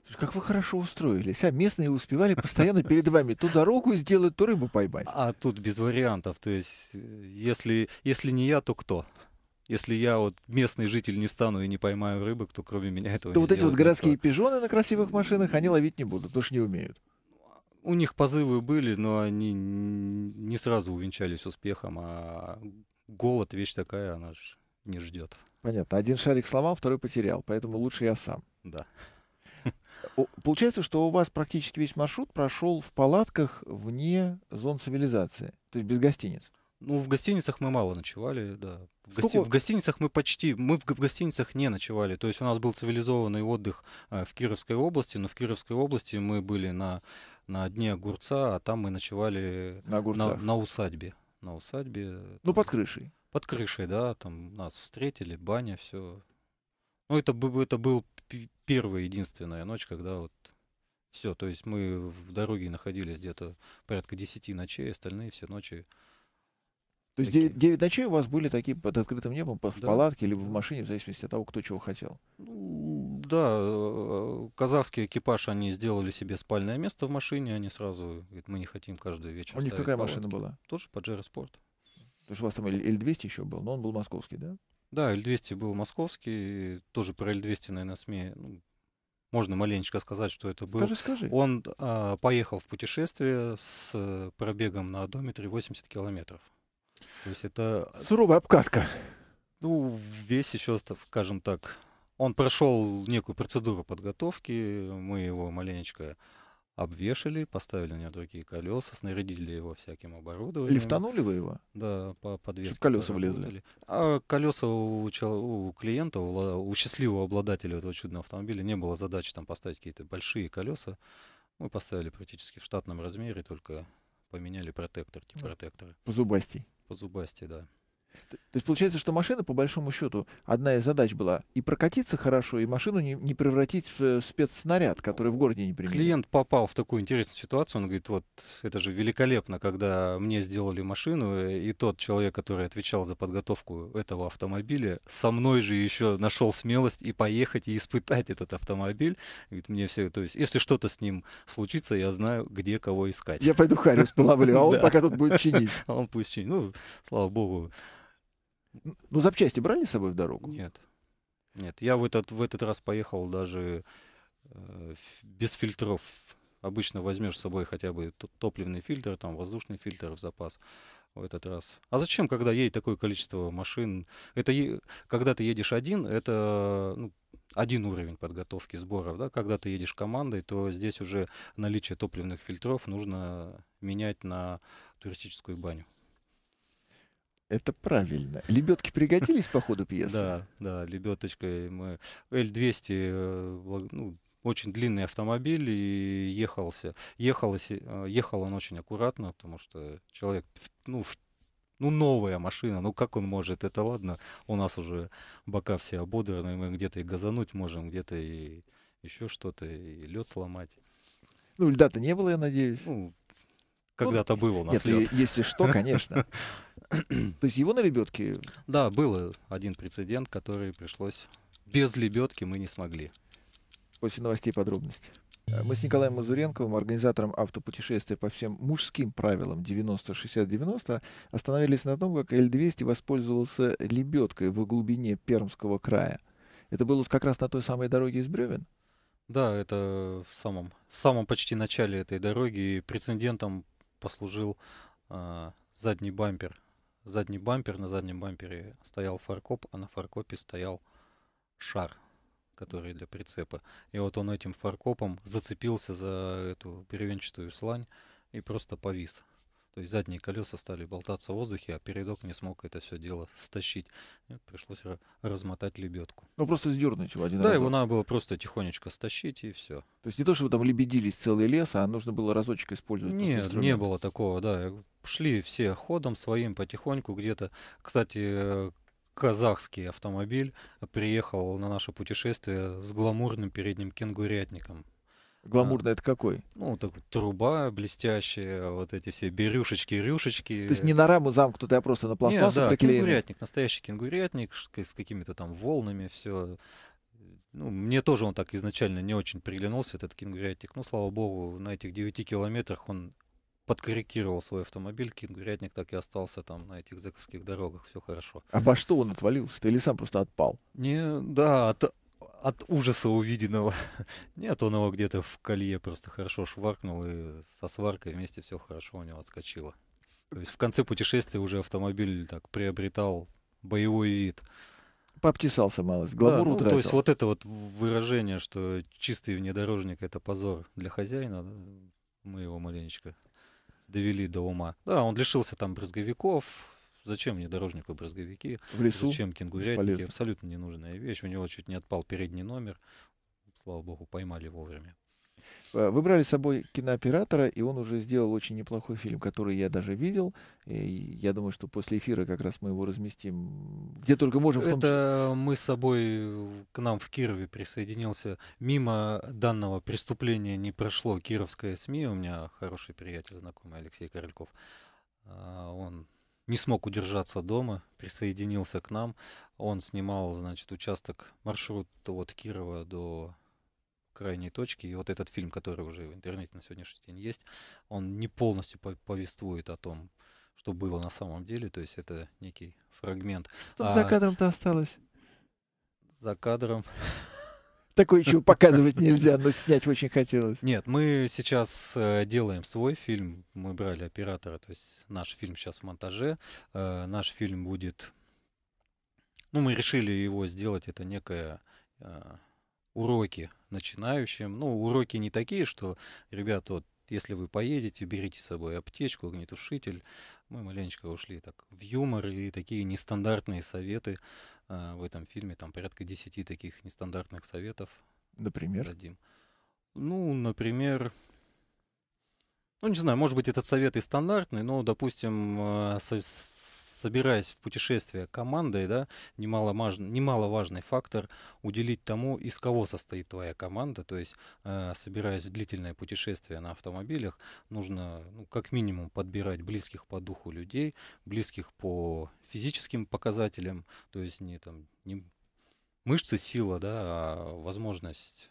Слушай, как вы хорошо устроились, а местные успевали постоянно перед вами ту дорогу сделать, ту рыбу поймать. А тут без вариантов, то есть если, если не я, то кто? Если я вот местный житель не встану и не поймаю рыбок, то кроме меня этого то не вот эти вот городские никто. пижоны на красивых машинах, они ловить не будут, потому что не умеют. У них позывы были, но они не сразу увенчались успехом, а голод вещь такая, она же не ждет. Понятно. Один шарик сломал, второй потерял, поэтому лучше я сам. Да. Получается, что у вас практически весь маршрут прошел в палатках вне зон цивилизации, то есть без гостиниц. Ну, в гостиницах мы мало ночевали, да. В, гости... в гостиницах мы почти, мы в, в гостиницах не ночевали. То есть у нас был цивилизованный отдых э, в Кировской области, но в Кировской области мы были на, на дне огурца, а там мы ночевали на, на, на усадьбе. На усадьбе. Ну, там, под крышей. Под крышей, да. Там нас встретили, баня, все. Ну, это, это был первая, единственная ночь, когда вот все, то есть мы в дороге находились где-то порядка 10 ночей, остальные все ночи. То есть такие... 9, 9 ночей у вас были такие под открытым небом, в да. палатке либо в машине, в зависимости от того, кто чего хотел? Ну, да, э, э, казахский экипаж, они сделали себе спальное место в машине, они сразу говорят, мы не хотим каждый вечер. У них какая палатки. машина была? Тоже Pajero Sport. Потому что у вас там L200 еще был, но он был московский, да? Да, L200 был московский, тоже про L200, наверное, СМИ, ну, можно маленечко сказать, что это был. Скажи, скажи. Он а, поехал в путешествие с э, пробегом на одометре 80 километров. То есть это... Суровая обкатка. Ну, весь еще, скажем так, он прошел некую процедуру подготовки, мы его маленечко обвешали, поставили на него другие колеса, снарядили его всяким оборудованием. Лифтанули вы его? Да, по подвеске. Чтобы колеса поработали. влезли. А колеса у, у клиента, у, счастливого обладателя этого чудного автомобиля не было задачи там поставить какие-то большие колеса. Мы поставили практически в штатном размере, только поменяли протектор, типа протектора. По зубастей. По зубастей, да. То есть получается, что машина, по большому счету, одна из задач была и прокатиться хорошо, и машину не, не превратить в э, спецснаряд, который в городе не применен. Клиент попал в такую интересную ситуацию. Он говорит, вот это же великолепно, когда мне сделали машину, э, и тот человек, который отвечал за подготовку этого автомобиля, со мной же еще нашел смелость и поехать, и испытать этот автомобиль. Говорит, мне все, то есть, если что-то с ним случится, я знаю, где кого искать. Я пойду Хариус половлю, а он пока тут будет чинить. А он пусть чинит. Ну, слава богу, ну, запчасти брали с собой в дорогу? Нет. Нет, я в этот, в этот раз поехал даже э, без фильтров. Обычно возьмешь с собой хотя бы топливный фильтр, там воздушный фильтр в запас в этот раз. А зачем, когда едет такое количество машин? Это е... когда ты едешь один, это ну, один уровень подготовки сборов, да? Когда ты едешь командой, то здесь уже наличие топливных фильтров нужно менять на туристическую баню. Это правильно. Лебедки пригодились по ходу пьесы? Да, да, лебедочка. мы... Л-200, э, ну, очень длинный автомобиль и ехался. Ехалось, э, ехал он очень аккуратно, потому что человек, ну, ну, новая машина, ну как он может, это ладно, у нас уже бока все ободраны, мы где-то и газануть можем, где-то и еще что-то, и лед сломать. Ну, льда-то не было, я надеюсь. Ну, ну когда-то ну, был у нас если, лед. Если что, конечно. То есть его на лебедке? Да, был один прецедент, который пришлось... Без лебедки мы не смогли. После новостей подробности. Э, мы с Николаем Мазуренковым, организатором автопутешествия по всем мужским правилам 90-60-90, остановились на том, как L200 воспользовался лебедкой в глубине Пермского края. Это было как раз на той самой дороге из Бревен? Да, это в самом, в самом почти начале этой дороги. прецедентом послужил э, задний бампер задний бампер, на заднем бампере стоял фаркоп, а на фаркопе стоял шар, который для прицепа. И вот он этим фаркопом зацепился за эту перевенчатую слань и просто повис. То есть задние колеса стали болтаться в воздухе, а передок не смог это все дело стащить. Пришлось размотать лебедку. Ну просто сдернуть его один Да, разок. его надо было просто тихонечко стащить и все. То есть не то, что вы там лебедились целый лес, а нужно было разочек использовать. Нет, не было такого, да. Э, шли все ходом своим потихоньку где-то. Кстати, э, казахский автомобиль приехал на наше путешествие с гламурным передним кенгурятником. Гламурный а, это какой? Ну, так, труба блестящая, вот эти все берюшечки, рюшечки. То есть не на раму замкнутый, а просто на пластмассу Нет, да, кенгурятник, настоящий кенгурятник с какими-то там волнами, все. Ну, мне тоже он так изначально не очень приглянулся, этот кенгурятник. Ну, слава богу, на этих 9 километрах он подкорректировал свой автомобиль, кенгурятник так и остался там на этих зэковских дорогах, все хорошо. А по что он отвалился? Ты или сам просто отпал? Не, да, от, от ужаса увиденного. Нет, он его где-то в колье просто хорошо шваркнул, и со сваркой вместе все хорошо у него отскочило. То есть в конце путешествия уже автомобиль так приобретал боевой вид. Пообтесался малость, гламур да, ну, утратил. То есть вот это вот выражение, что чистый внедорожник — это позор для хозяина, да? мы его маленечко довели до ума. Да, он лишился там брызговиков, Зачем мне дорожнику брызговики? В лесу? Зачем кенгурятники? Абсолютно ненужная вещь. У него чуть не отпал передний номер. Слава богу, поймали вовремя. Э, выбрали с собой кинооператора, и он уже сделал очень неплохой фильм, который я даже видел. И я думаю, что после эфира как раз мы его разместим где только можем. Том... Это мы с собой к нам в Кирове присоединился. Мимо данного преступления не прошло Кировская СМИ. У меня хороший приятель, знакомый Алексей Корольков. А, он не смог удержаться дома, присоединился к нам. Он снимал, значит, участок маршрут от Кирова до крайней точки. И вот этот фильм, который уже в интернете на сегодняшний день есть, он не полностью повествует о том, что было на самом деле. То есть это некий фрагмент. Что а... за кадром-то осталось? За кадром Такое еще показывать нельзя, но снять очень хотелось. Нет, мы сейчас э, делаем свой фильм. Мы брали оператора, то есть наш фильм сейчас в монтаже. Э, наш фильм будет... Ну, мы решили его сделать, это некое э, уроки начинающим. Ну, уроки не такие, что, ребят, вот если вы поедете, берите с собой аптечку, огнетушитель. Мы маленечко ушли так в юмор и такие нестандартные советы Э, в этом фильме. Там порядка 10 таких нестандартных советов. Например? Дадим. Ну, например, ну, не знаю, может быть, этот совет и стандартный, но, допустим, э, собираясь в путешествие командой, да, немаловажный, немаловажный фактор уделить тому, из кого состоит твоя команда. То есть, э, собираясь в длительное путешествие на автомобилях, нужно ну, как минимум подбирать близких по духу людей, близких по физическим показателям, то есть не там не мышцы, сила, да, а возможность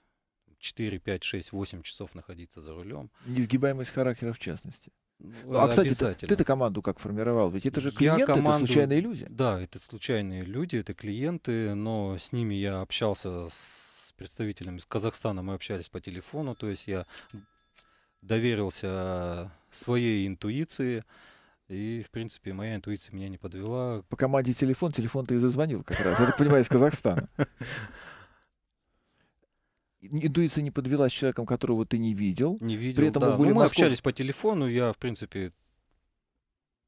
4, 5, 6, 8 часов находиться за рулем. Несгибаемость характера в частности. Ну, ну, а, э, кстати, ты, ты-то команду как формировал? Ведь это же клиенты, я команду... это случайные люди. Да, это случайные люди, это клиенты, но с ними я общался с представителями из Казахстана, мы общались по телефону, то есть я доверился своей интуиции, и, в принципе, моя интуиция меня не подвела. По команде телефон, телефон ты и зазвонил как раз, я так понимаю, из Казахстана. интуиция не подвела с человеком, которого ты не видел. Не видел. При этом да. мы, были ну, мы Москов... общались по телефону, я, в принципе,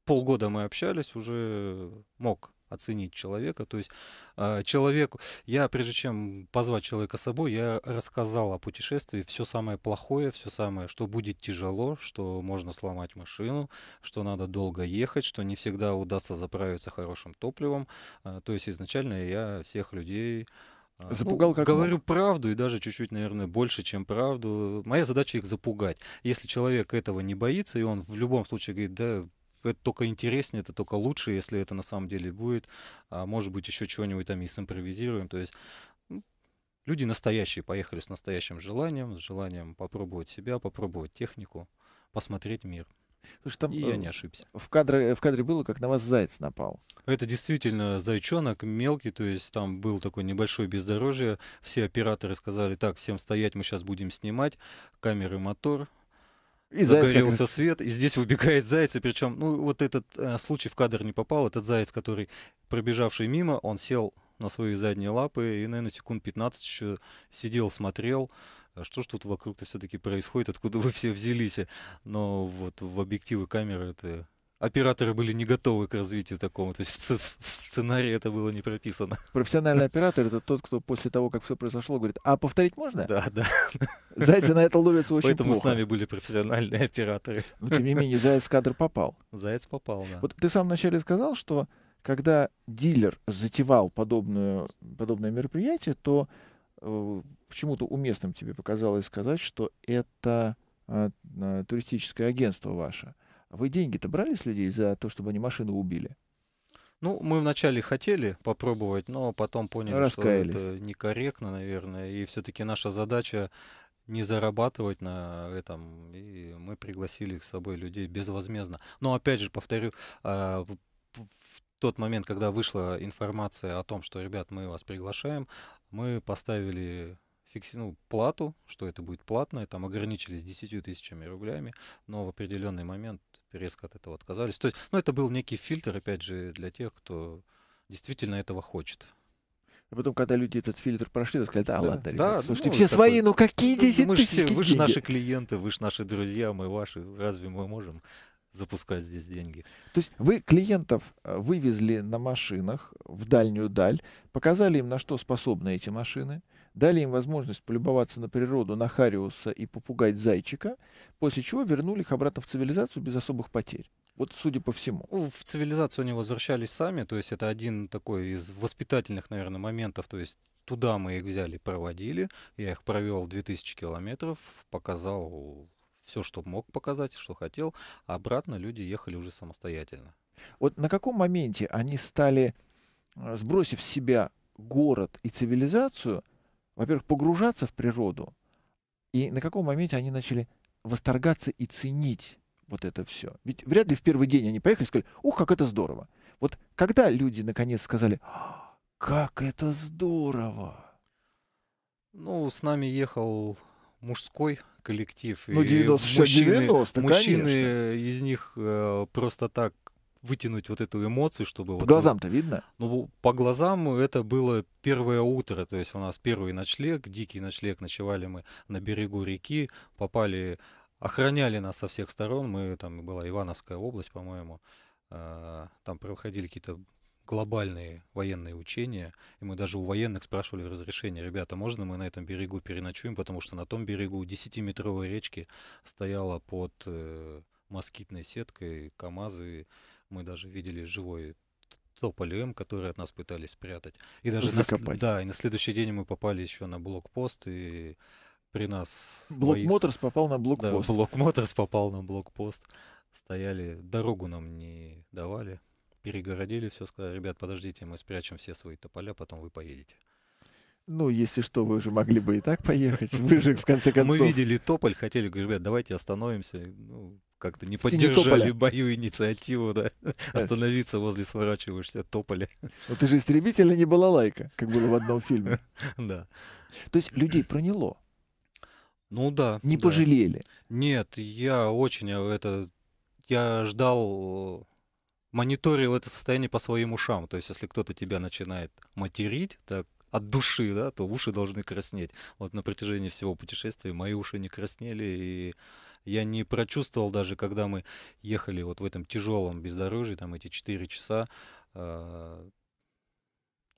полгода мы общались, уже мог оценить человека. То есть а, человеку, я прежде чем позвать человека с собой, я рассказал о путешествии все самое плохое, все самое, что будет тяжело, что можно сломать машину, что надо долго ехать, что не всегда удастся заправиться хорошим топливом. А, то есть изначально я всех людей а, ну, Запугал как Говорю правду и даже чуть-чуть, наверное, больше, чем правду. Моя задача их запугать. Если человек этого не боится, и он в любом случае говорит, да, это только интереснее, это только лучше, если это на самом деле будет. А может быть, еще чего-нибудь там и симпровизируем. То есть ну, люди настоящие поехали с настоящим желанием, с желанием попробовать себя, попробовать технику, посмотреть мир. Слушай, там, и я э, не ошибся. В кадре, в кадре было, как на вас заяц напал. Это действительно зайчонок мелкий, то есть там был такой небольшой бездорожье. Все операторы сказали, так, всем стоять, мы сейчас будем снимать. Камеры, мотор, и загорелся заяц. свет, и здесь выбегает заяц, и причем, ну, вот этот э, случай в кадр не попал, этот заяц, который, пробежавший мимо, он сел на свои задние лапы и, наверное, секунд 15 еще сидел, смотрел, а что ж тут вокруг-то все-таки происходит, откуда вы все взялись. Но вот в объективы камеры это операторы были не готовы к развитию такому. То есть в, в сценарии это было не прописано. Профессиональный оператор это тот, кто после того, как все произошло, говорит, а повторить можно? Да, да. Зайцы на это ловятся очень Поэтому плохо. с нами были профессиональные операторы. Но тем не менее, заяц в кадр попал. Заяц попал, да. Вот ты в самом начале сказал, что когда дилер затевал подобную, подобное мероприятие, то Э, почему-то уместным тебе показалось сказать, что это э, э, туристическое агентство ваше. Вы деньги-то брали с людей за то, чтобы они машину убили? Ну, мы вначале хотели попробовать, но потом поняли, что это некорректно, наверное. И все-таки наша задача не зарабатывать на этом. И мы пригласили с собой людей безвозмездно. Но опять же, повторю, а, в тот момент, когда вышла информация о том, что, ребят, мы вас приглашаем, мы поставили фикси, ну, плату, что это будет платное, там ограничились 10 тысячами рублями, но в определенный момент резко от этого отказались. То есть, ну, это был некий фильтр, опять же, для тех, кто действительно этого хочет. И потом, когда люди этот фильтр прошли, то сказали, да, да ладно, ребят, да, слушайте, ну, все такой, свои, ну какие 10 «Ну, мы тысяч? Все, вы же наши клиенты, вы же наши друзья, мы ваши, разве мы можем запускать здесь деньги. То есть вы клиентов э, вывезли на машинах в дальнюю даль, показали им, на что способны эти машины, дали им возможность полюбоваться на природу, на Хариуса и попугать зайчика, после чего вернули их обратно в цивилизацию без особых потерь. Вот судя по всему. Ну, в цивилизацию они возвращались сами, то есть это один такой из воспитательных, наверное, моментов, то есть туда мы их взяли, проводили. Я их провел 2000 километров, показал все, что мог показать, что хотел, а обратно люди ехали уже самостоятельно. Вот на каком моменте они стали, э, сбросив с себя город и цивилизацию, во-первых, погружаться в природу, и на каком моменте они начали восторгаться и ценить вот это все? Ведь вряд ли в первый день они поехали и сказали, ух, как это здорово. Вот когда люди наконец сказали, «А, как это здорово? Ну, с нами ехал мужской коллектив. Ну, 90, мужчины, 90 мужчины из них э, просто так вытянуть вот эту эмоцию, чтобы... По вот глазам-то вот, видно? Ну, по глазам это было первое утро, то есть у нас первый ночлег, дикий ночлег, ночевали мы на берегу реки, попали, охраняли нас со всех сторон, мы, там была Ивановская область, по-моему, э, там проходили какие-то глобальные военные учения, и мы даже у военных спрашивали разрешение, ребята, можно мы на этом берегу переночуем, потому что на том берегу 10-метровой речки стояла под э, москитной сеткой КАМАЗы, мы даже видели живой тополем, который от нас пытались спрятать. И даже на, да, и на следующий день мы попали еще на блокпост, и при нас... Блок моих... Моторс попал на блокпост. Да, Блок Моторс попал на блокпост. Стояли, дорогу нам не давали перегородили все, сказали, ребят, подождите, мы спрячем все свои тополя, потом вы поедете. Ну, если что, вы же могли бы и так поехать. Вы же, в конце концов... Мы видели тополь, хотели, говорю, ребят, давайте остановимся. Ну, как-то не поддержали мою инициативу, да, остановиться возле сворачивающегося тополя. Ну, ты же истребитель, а не балалайка, как было в одном фильме. Да. То есть людей проняло. Ну да. Не да. пожалели. Нет, я очень э, это... Я ждал мониторил это состояние по своим ушам. То есть, если кто-то тебя начинает материть, так от души, да, то уши должны краснеть. Вот на протяжении всего путешествия мои уши не краснели, и я не прочувствовал даже, когда мы ехали вот в этом тяжелом бездорожье, там эти 4 часа, э,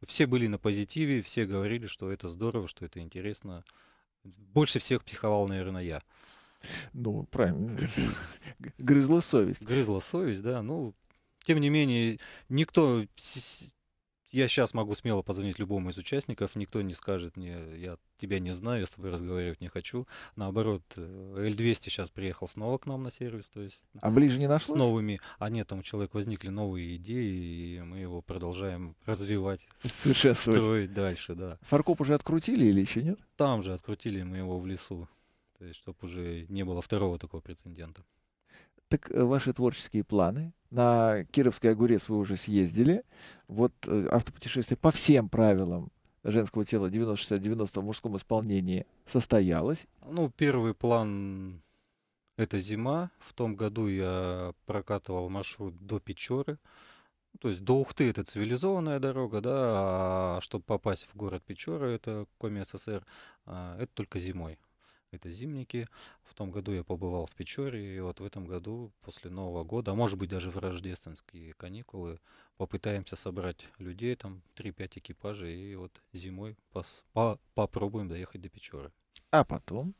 все были на позитиве, все говорили, что это здорово, что это интересно. Больше всех психовал, наверное, я. Ну, правильно. Грызла совесть. Грызла совесть, да. Ну, тем не менее, никто... Я сейчас могу смело позвонить любому из участников, никто не скажет мне, я тебя не знаю, я с тобой разговаривать не хочу. Наоборот, L200 э, сейчас приехал снова к нам на сервис. То есть, а ближе не нашлось? С новыми. А нет, там у человека возникли новые идеи, и мы его продолжаем развивать, строить дальше. Да. Фаркоп уже открутили или еще нет? Там же открутили мы его в лесу, то есть, чтобы уже не было второго такого прецедента. Так э, ваши творческие планы? На Кировский огурец вы уже съездили. Вот э, автопутешествие по всем правилам женского тела 90-60-90 в мужском исполнении состоялось. Ну, первый план — это зима. В том году я прокатывал маршрут до Печоры. То есть до Ухты это цивилизованная дорога, да, а чтобы попасть в город Печора, это Коми СССР, а, это только зимой это зимники. В том году я побывал в Печоре, и вот в этом году, после Нового года, а может быть даже в рождественские каникулы, попытаемся собрать людей, там 3-5 экипажей, и вот зимой пос- по- попробуем доехать до Печоры. А потом?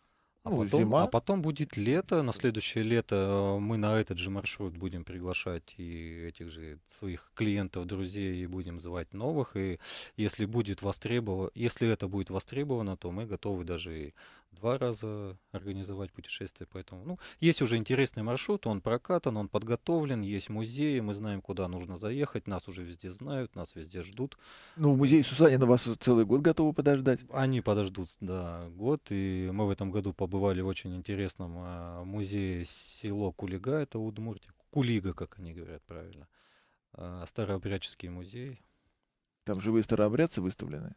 А ну, потом, зима. а потом будет лето. На следующее лето э, мы на этот же маршрут будем приглашать и этих же своих клиентов, друзей, и будем звать новых. И если будет востребовано, если это будет востребовано, то мы готовы даже два раза организовать путешествие. Поэтому, ну, есть уже интересный маршрут, он прокатан, он подготовлен, есть музеи, мы знаем, куда нужно заехать, нас уже везде знают, нас везде ждут. Ну, музей Сусанина вас целый год готовы подождать? Они подождут, да, год. И мы в этом году побывали в очень интересном а, музее село Кулига, это Удмуртия, Кулига, как они говорят правильно, а, старообрядческий музей. Там живые старообрядцы выставлены?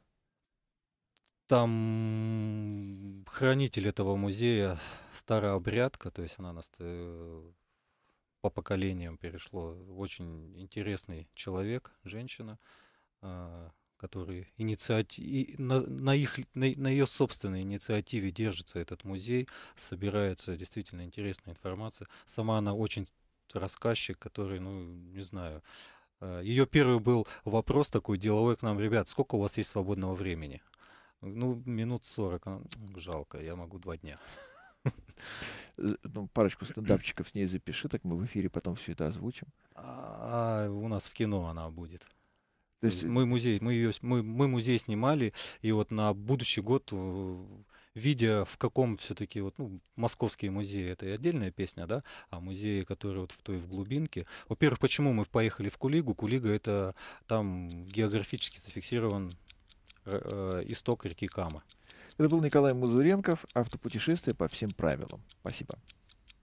Там хранитель этого музея старая обрядка, то есть она нас э, по поколениям перешло. Очень интересный человек, женщина, а, который инициати... на, на, их, на, на ее собственной инициативе держится этот музей, собирается действительно интересная информация. Сама она очень рассказчик, который, ну, не знаю, а, ее первый был вопрос такой деловой к нам, ребят, сколько у вас есть свободного времени? Ну, минут 40, а, жалко, я могу два дня. Ну, парочку стендапчиков с ней запиши, так мы в эфире потом все это озвучим. А, а, у нас в кино она будет. То есть... Э, мы музей, мы, ее, мы, мы музей снимали, и вот на будущий год, э, видя в каком все-таки, вот, ну, московские музеи, это и отдельная песня, да, а музеи, которые вот в той, в глубинке. Во-первых, почему мы поехали в Кулигу? Кулига это там географически зафиксирован Э, э, исток реки Кама. Это был Николай Музуренков, автопутешествие по всем правилам. Спасибо.